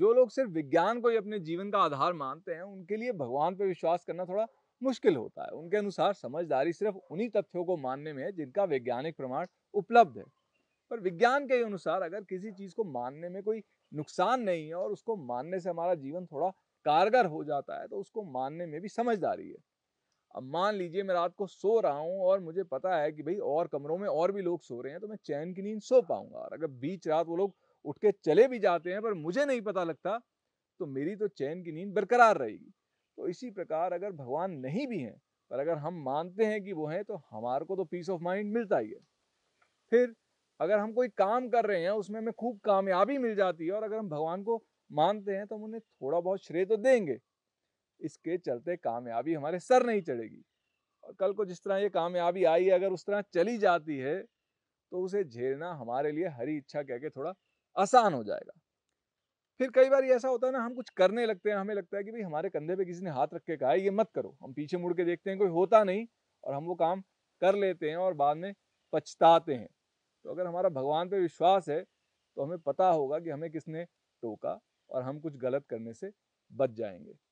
जो लोग सिर्फ विज्ञान को ही अपने जीवन का आधार मानते हैं उनके लिए भगवान पर विश्वास करना थोड़ा मुश्किल होता है उनके अनुसार समझदारी सिर्फ उन्हीं तथ्यों को मानने में है जिनका वैज्ञानिक प्रमाण उपलब्ध है पर विज्ञान के अनुसार अगर किसी चीज़ को मानने में कोई नुकसान नहीं है और उसको मानने से हमारा जीवन थोड़ा कारगर हो जाता है तो उसको मानने में भी समझदारी है अब मान लीजिए मैं रात को सो रहा हूँ और मुझे पता है कि भाई और कमरों में और भी लोग सो रहे हैं तो मैं चैन की नींद सो पाऊंगा और अगर बीच रात वो लोग उठ के चले भी जाते हैं पर मुझे नहीं पता लगता तो मेरी तो चैन की नींद बरकरार रहेगी तो इसी प्रकार अगर भगवान नहीं भी हैं पर अगर हम मानते हैं कि वो हैं तो हमारे को तो पीस ऑफ माइंड मिलता ही है फिर अगर हम कोई काम कर रहे हैं उसमें हमें खूब कामयाबी मिल जाती है और अगर हम भगवान को मानते हैं तो हम उन्हें थोड़ा बहुत श्रेय तो देंगे इसके चलते कामयाबी हमारे सर नहीं चढ़ेगी और कल को जिस तरह ये कामयाबी आई है अगर उस तरह चली जाती है तो उसे झेलना हमारे लिए हरी इच्छा कह के थोड़ा आसान हो जाएगा फिर कई बार ऐसा होता है ना हम कुछ करने लगते हैं हमें लगता है कि भाई हमारे कंधे पे किसी ने हाथ रख के कहा ये मत करो हम पीछे मुड़ के देखते हैं कोई होता नहीं और हम वो काम कर लेते हैं और बाद में पछताते हैं तो अगर हमारा भगवान पे विश्वास है तो हमें पता होगा कि हमें किसने टोका और हम कुछ गलत करने से बच जाएंगे